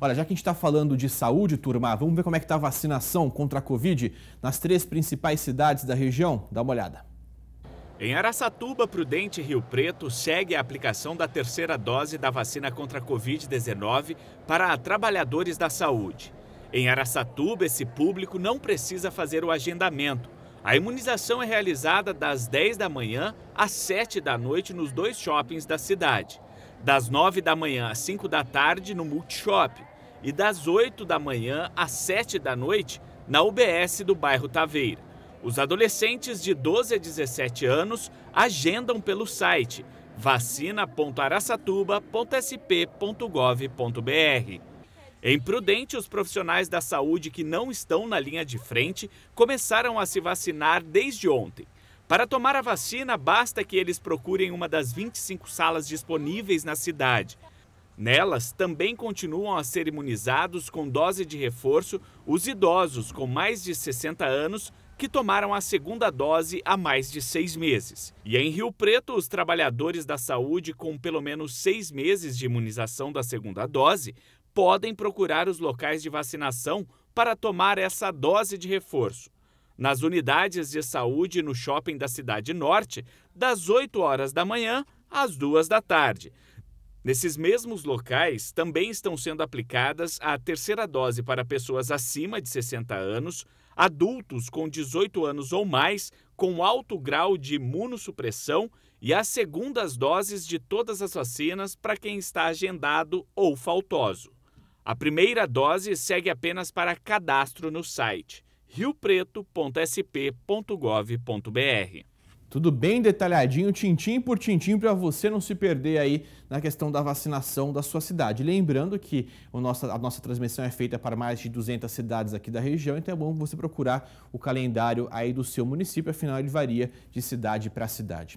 Olha, já que a gente está falando de saúde, turma, vamos ver como é que está a vacinação contra a Covid nas três principais cidades da região? Dá uma olhada. Em Araçatuba, Prudente e Rio Preto, segue a aplicação da terceira dose da vacina contra a Covid-19 para trabalhadores da saúde. Em Araçatuba, esse público não precisa fazer o agendamento. A imunização é realizada das 10 da manhã às 7 da noite nos dois shoppings da cidade das 9 da manhã às 5 da tarde no Multishop e das 8 da manhã às 7 da noite na UBS do bairro Taveira. Os adolescentes de 12 a 17 anos agendam pelo site vacina.araçatuba.sp.gov.br. Em Prudente, os profissionais da saúde que não estão na linha de frente começaram a se vacinar desde ontem. Para tomar a vacina, basta que eles procurem uma das 25 salas disponíveis na cidade. Nelas também continuam a ser imunizados com dose de reforço os idosos com mais de 60 anos que tomaram a segunda dose há mais de seis meses. E em Rio Preto, os trabalhadores da saúde com pelo menos seis meses de imunização da segunda dose podem procurar os locais de vacinação para tomar essa dose de reforço nas unidades de saúde no shopping da Cidade Norte, das 8 horas da manhã às 2 da tarde. Nesses mesmos locais também estão sendo aplicadas a terceira dose para pessoas acima de 60 anos, adultos com 18 anos ou mais com alto grau de imunossupressão e as segundas doses de todas as vacinas para quem está agendado ou faltoso. A primeira dose segue apenas para cadastro no site riopreto.sp.gov.br. Tudo bem detalhadinho, tintim por tintim, para você não se perder aí na questão da vacinação da sua cidade. Lembrando que o nossa, a nossa transmissão é feita para mais de 200 cidades aqui da região, então é bom você procurar o calendário aí do seu município, afinal ele varia de cidade para cidade.